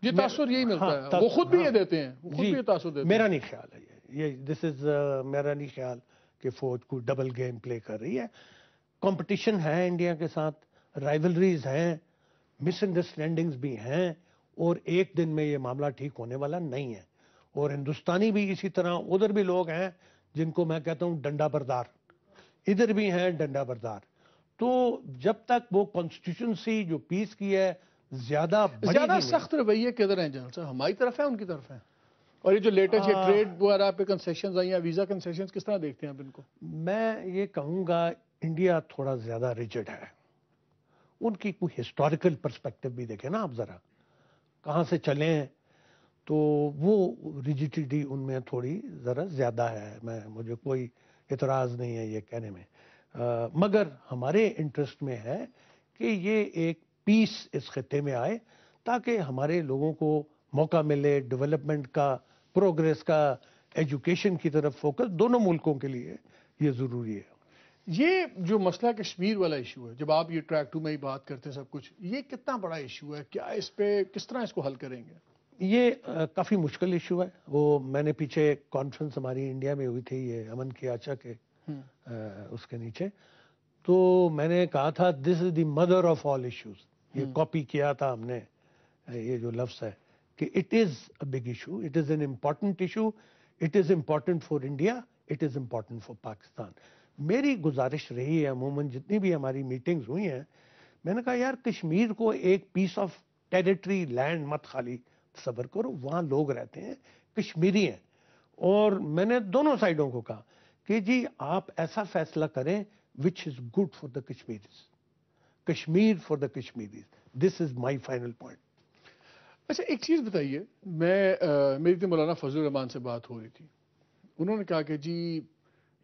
ये तासुर यही मिलता हाँ, है वो खुद भी हाँ, ये देते हैं वो खुद भी ये तासुर देते मेरा नहीं ख्याल है ये ये दिस इज uh, मेरा नहीं ख्याल कि फौज को डबल गेम प्ले कर रही है कंपटीशन है इंडिया के साथ राइवलरीज हैं मिसअंडरस्टैंडिंग्स भी हैं और एक दिन में ये मामला ठीक होने वाला नहीं है और हिंदुस्तानी भी इसी तरह उधर भी लोग हैं जिनको मैं कहता हूँ डंडा बरदार इधर भी हैं डंडा बरदार तो जब तक वो कॉन्स्टिट्यूंसी जो पीस की है ज्यादा ज्यादा सख्त रवैये किधर है जनरल साहब हमारी तरफ है उनकी तरफ है और ये जो लेटेस्ट ये ट्रेड हाँ। वगैरह पे कंसेशन आई या वीजा कंसेशन किस तरह देखते हैं आप इनको मैं ये कहूंगा इंडिया थोड़ा ज़्यादा रिजिड है उनकी कोई हिस्टोरिकल पर्सपेक्टिव भी देखें ना आप ज़रा कहाँ से चलें तो वो रिजिडिटी उनमें थोड़ी ज़रा ज़्यादा है मैं मुझे कोई इतराज़ नहीं है ये कहने में आ, मगर हमारे इंटरेस्ट में है कि ये एक पीस इस खत्े में आए ताकि हमारे लोगों को मौका मिले डेवलपमेंट का प्रोग्रेस का एजुकेशन की तरफ फोकस दोनों मुल्कों के लिए ये ज़रूरी है ये जो मसला कश्मीर वाला इशू है जब आप ये ट्रैक टू में ही बात करते हैं सब कुछ ये कितना बड़ा इशू है क्या इस पर किस तरह इसको हल करेंगे ये काफ़ी मुश्किल इशू है वो मैंने पीछे कॉन्फ्रेंस हमारी इंडिया में हुई थी ये अमन की आचा के आ, हम्म। उसके नीचे तो मैंने कहा था this is the mother of all issues ये कॉपी हम्म। किया था हमने ये जो लफ्स है कि it is a big issue it is an important issue it is important for India it is important for Pakistan मेरी गुजारिश रही है अमूमन जितनी भी हमारी मीटिंग्स हुई हैं मैंने कहा यार कश्मीर को एक पीस ऑफ टेरिटरी लैंड मत खाली सबर करो वहाँ लोग रहते हैं कश्मीरी हैं और मैंने दोनों साइडों को कहा कि जी आप ऐसा फैसला करें which is good for the Kashmiris Kashmir for the Kashmiris this is my final point अच्छा एक चीज़ बताइए मैं आ, मेरी थी तो मौलाना फजल रहमान से बात हो रही थी उन्होंने कहा कि जी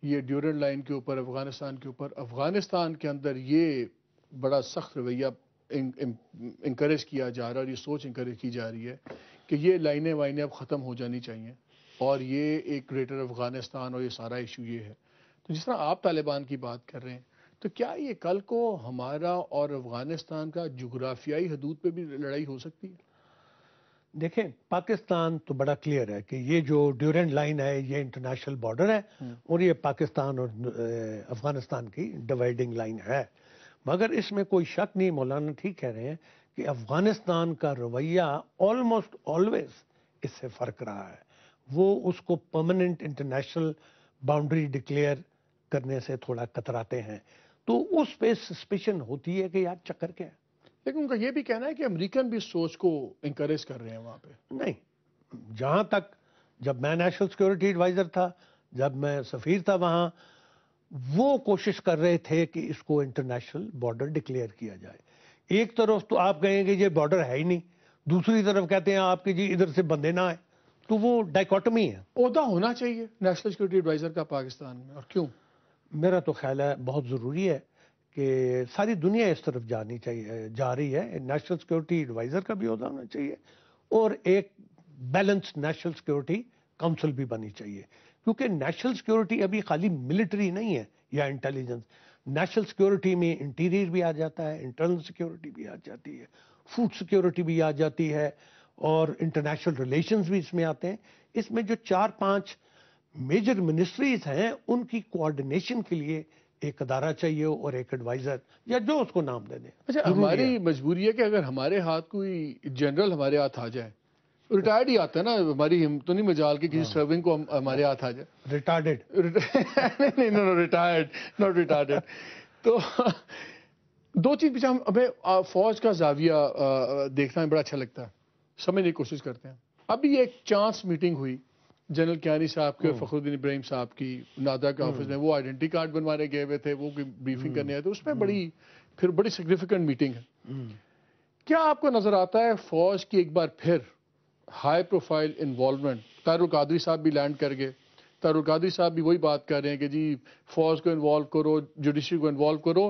ये ड्यूरल लाइन के ऊपर अफगानिस्तान के ऊपर अफगानिस्तान के अंदर ये बड़ा सख्त रवैया इंकरेज किया जा रहा है और ये सोच इंकरेज की जा रही है कि ये लाइनें वाइने अब ख़त्म हो जानी चाहिए और ये एक ग्रेटर अफगानिस्तान और ये सारा इशू ये है तो जिस तरह आप तालिबान की बात कर रहे हैं तो क्या ये कल को हमारा और अफगानिस्तान का जुग्राफियाई हदूद पर भी लड़ाई हो सकती है देखें पाकिस्तान तो बड़ा क्लियर है कि ये जो ड्यूरेंट लाइन है ये इंटरनेशनल बॉर्डर है हम्म। और ये पाकिस्तान और अफगानिस्तान की डिवाइडिंग लाइन है मगर इसमें कोई शक नहीं मौलाना ठीक कह रहे हैं कि अफगानिस्तान का रवैया ऑलमोस्ट ऑलवेज इससे फर्क रहा है वो उसको परमानेंट इंटरनेशनल बाउंड्री डिक्लेयर करने से थोड़ा कतराते हैं तो उस पर सस्पेशन होती है कि यार चक्कर क्या है लेकिन उनका यह भी कहना है कि अमेरिकन भी सोच को इंकरेज कर रहे हैं वहां पे नहीं जहां तक जब मैं नेशनल सिक्योरिटी एडवाइज़र था जब मैं सफ़ीर था वहां वो कोशिश कर रहे थे कि इसको इंटरनेशनल बॉर्डर डिक्लेयर किया जाए एक तरफ तो आप कहेंगे ये बॉर्डर है ही नहीं दूसरी तरफ कहते हैं आपके जी इधर से बंदे ना आए तो वो डाइकोटमी है उदा होना चाहिए नेशनल सिक्योरिटी एडवाइज़र का पाकिस्तान में और क्यों मेरा तो ख्याल है बहुत ज़रूरी है कि सारी दुनिया इस तरफ जानी चाहिए जा रही है नेशनल सिक्योरिटी एडवाइज़र का भी होना चाहिए और एक बैलेंस नेशनल सिक्योरिटी काउंसिल भी बनी चाहिए क्योंकि नेशनल सिक्योरिटी अभी खाली मिलिट्री नहीं है या इंटेलिजेंस नेशनल सिक्योरिटी में इंटीरियर भी आ जाता है इंटरनल सिक्योरिटी भी आ जाती है फूड सिक्योरिटी भी आ जाती है और इंटरनेशनल रिलेशंस भी इसमें आते हैं इसमें जो चार पांच मेजर मिनिस्ट्रीज हैं उनकी कोऑर्डिनेशन के लिए एक अदारा चाहिए और एक एडवाइजर या जो उसको नाम दे दें अच्छा हमारी मजबूरी है कि अगर हमारे हाथ कोई जनरल हमारे हाथ आ जाए रिटायर्ड ही आता है ना हमारी हिम्मत तो नहीं मजाल की किसी सर्विंग हाँ। को हम, हमारे हाथ आ जाए रिटायर्डेड नहीं नो रिटायर्ड नॉट रिटायर्डेड तो दो चीज पीछे हम हमें फौज का जाविया देखना बड़ा अच्छा लगता है समझने की कोशिश करते हैं अभी एक चांस मीटिंग हुई जनरल क्यानी साहब के हम्म। फखरुद्दीन इब्राहिम साहब की नादा के ऑफिस में हम्म। वो आइडेंटिटी कार्ड बनवाने गए हुए थे वो ब्रीफिंग हम्म। करने आए थे उसमें बड़ी फिर बड़ी सिग्निफिकेंट मीटिंग है क्या आपको नजर आता है फौज की एक बार फिर high profile involvement Tahirul Qadri साहब भी लैंड कर गए तारुल कादरी साहब भी वही बात कर रहे हैं कि जी फौज को इन्वॉल्व करो जुडिशरी को इन्वॉल्व करो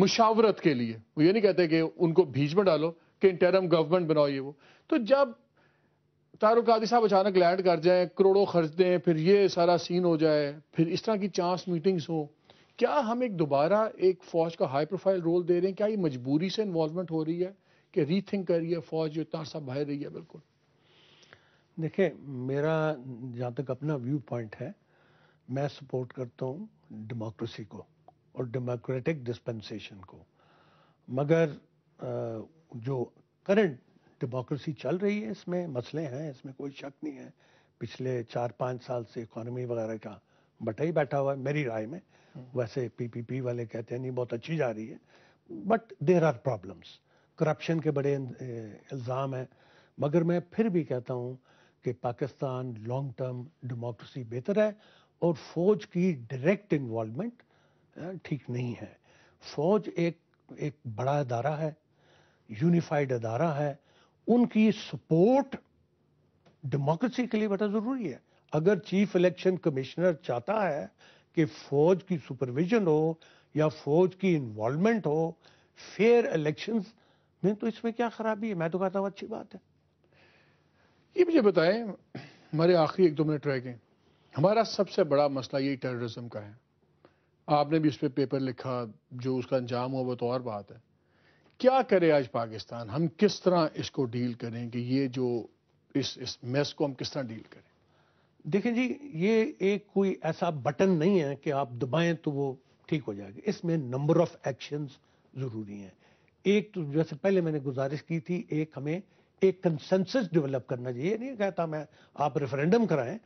मुशावरत के लिए वो ये नहीं कहते कि उनको भीज में डालो कि इंटरम गवर्नमेंट बनाओ ये वो तो जब तारुक आदि साहब अचानक लैंड कर जाए करोड़ों खर्च दें फिर ये सारा सीन हो जाए फिर इस तरह की चांस मीटिंग्स हो क्या हम एक दोबारा एक फौज का हाई प्रोफाइल रोल दे रहे हैं क्या ये मजबूरी से इन्वॉल्वमेंट हो रही है कि रीथिंक कर रही है फौज जो तार साहब भाई रही है बिल्कुल देखिए मेरा जहाँ तक अपना व्यू पॉइंट है मैं सपोर्ट करता हूँ डेमोक्रेसी को और डेमोक्रेटिक डिस्पेंसेशन को मगर जो करंट डेमोक्रेसी चल रही है इसमें मसले हैं इसमें कोई शक नहीं है पिछले चार पाँच साल से इकोनॉमी वगैरह का बटा ही बैठा हुआ है मेरी राय में हम्म। वैसे पीपीपी वाले कहते हैं नहीं बहुत अच्छी जा रही है but there are problems corruption के बड़े इल्ज़ाम हैं मगर मैं फिर भी कहता हूँ कि पाकिस्तान लॉन्ग टर्म डेमोक्रेसी बेहतर है और फौज की डायरेक्ट इन्वॉलमेंट ठीक नहीं है फौज एक एक बड़ा अदारा है यूनिफाइड अदारा है उनकी सपोर्ट डेमोक्रेसी के लिए बड़ा जरूरी है अगर चीफ इलेक्शन कमिश्नर चाहता है कि फौज की सुपरविजन हो या फौज की इन्वॉल्वमेंट हो फेयर इलेक्शंस में तो इसमें क्या खराबी है मैं तो कहता हूँ अच्छी बात है ये मुझे बताएं हमारे आखिरी एक दो मिनट रह गए हमारा सबसे बड़ा मसला ये टेररिज्म का है आपने भी इस पर पे पेपर लिखा जो उसका अंजाम हुआ वो तो और बात है क्या करे आज पाकिस्तान हम किस तरह इसको डील करें कि ये जो इस इस मेस को हम किस तरह डील करें देखें जी ये एक कोई ऐसा बटन नहीं है कि आप दबाएं तो वो ठीक हो जाएगा इसमें नंबर ऑफ एक्शंस ज़रूरी हैं एक तो जैसे पहले मैंने गुजारिश की थी एक हमें एक कंसेंसस डेवलप करना चाहिए नहीं कहता मैं आप रेफरेंडम कराएं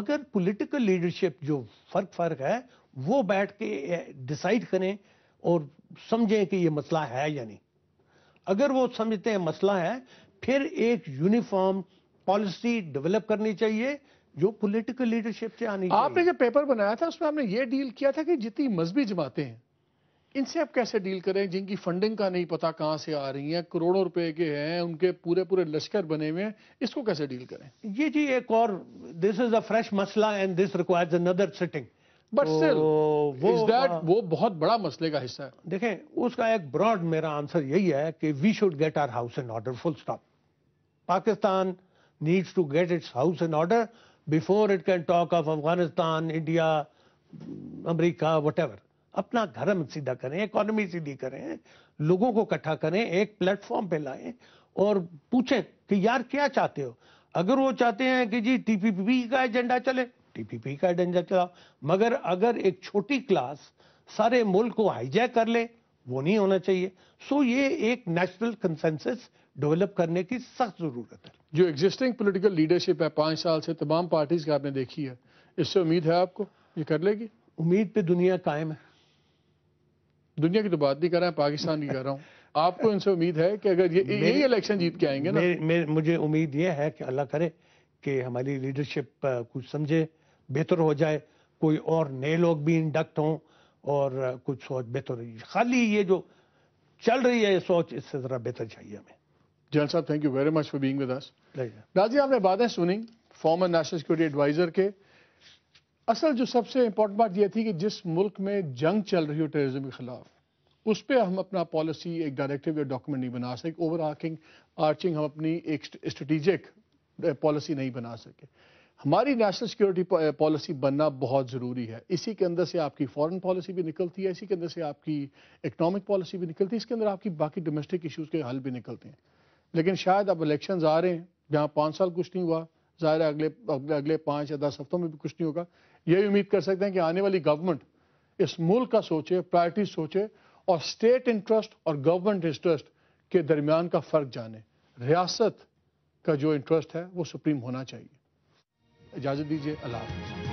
मगर पॉलिटिकल लीडरशिप जो फ़र्क फ़र्क है वो बैठ के डिसाइड करें और समझें कि ये मसला है या नहीं अगर वो समझते हैं मसला है फिर एक यूनिफॉर्म पॉलिसी डेवलप करनी चाहिए जो पॉलिटिकल लीडरशिप से आनी आपने जो पेपर बनाया था उसमें आपने ये डील किया था कि जितनी मजहबी जमाते हैं इनसे आप कैसे डील करें जिनकी फंडिंग का नहीं पता कहां से आ रही है करोड़ों रुपए के हैं उनके पूरे पूरे लश्कर बने हुए हैं इसको कैसे डील करें ये जी एक और दिस इज अ फ्रेश मसला and this requires another sitting but still is that वो बहुत बड़ा मसले का हिस्सा है देखें उसका एक ब्रॉड मेरा आंसर यही है कि we should get our house in order full stop Pakistan needs to get its house in order before it can talk of Afghanistan India America वट अपना घर हम सीधा करें इकोनॉमी सीधी करें लोगों को इकट्ठा करें एक प्लेटफॉर्म पे लाएं और पूछें कि यार क्या चाहते हो अगर वो चाहते हैं कि जी टीपीपी का एजेंडा चले टीपीपी का एजेंडा चला मगर अगर एक छोटी क्लास सारे मुल्क को हाईजैक कर ले वो नहीं होना चाहिए सो ये एक नेशनल कंसेंसस डेवलप करने की सख्त ज़रूरत है जो एग्जिस्टिंग पॉलिटिकल लीडरशिप है पांच साल से तमाम पार्टीज का आपने देखी है इससे उम्मीद है आपको ये कर लेगी उम्मीद पे दुनिया कायम है दुनिया की तो बात नहीं कर रहा है पाकिस्तान की कर रहा हूं आपको इनसे उम्मीद है कि अगर ये यही इलेक्शन जीत के आएंगे ना मेरे, मेरे, मुझे उम्मीद ये है कि अल्लाह करे कि हमारी लीडरशिप कुछ समझे बेहतर हो जाए कोई और नए लोग भी इंडक्ट हों और कुछ सोच बेहतर खाली ये जो चल रही है ये सोच इससे ज़रा बेहतर चाहिए हमें जैल साहब thank you very much for being राजी आपने बातें सुनी फॉर्मर नेशनल सिक्योरिटी एडवाइज़र के असल जो सबसे इंपॉर्टेंट बात यह थी कि जिस मुल्क में जंग चल रही हो टेरिज्म के खिलाफ उस पर हम अपना पॉलिसी एक डायरेक्टिव या डॉक्यूमेंट नहीं बना सके ओवर आर्किंग आर्चिंग हम अपनी एक स्ट्रेटिजिक पॉलिसी नहीं बना सके हमारी नेशनल सिक्योरिटी पॉलिसी बनना बहुत ज़रूरी है इसी के अंदर से आपकी फॉरेन पॉलिसी भी निकलती है इसी के अंदर से आपकी इकोनॉमिक पॉलिसी भी निकलती है इसके अंदर आपकी बाकी डोमेस्टिक इशूज़ के हल भी निकलते हैं लेकिन शायद अब इलेक्शन आ रहे हैं जहाँ पाँच साल कुछ नहीं हुआ ज़ाहिर है अगले अगले, अगले पाँच या दस हफ्तों में भी कुछ नहीं होगा यही उम्मीद कर सकते हैं कि आने वाली गवर्नमेंट इस मुल्क का सोचे प्रायरिटी सोचे और स्टेट इंटरेस्ट और गवर्नमेंट इंटरेस्ट के दरमियान का फ़र्क जाने रियासत का जो इंटरेस्ट है वो सुप्रीम होना चाहिए इजाजत दीजिए अल्लाह हाफिज़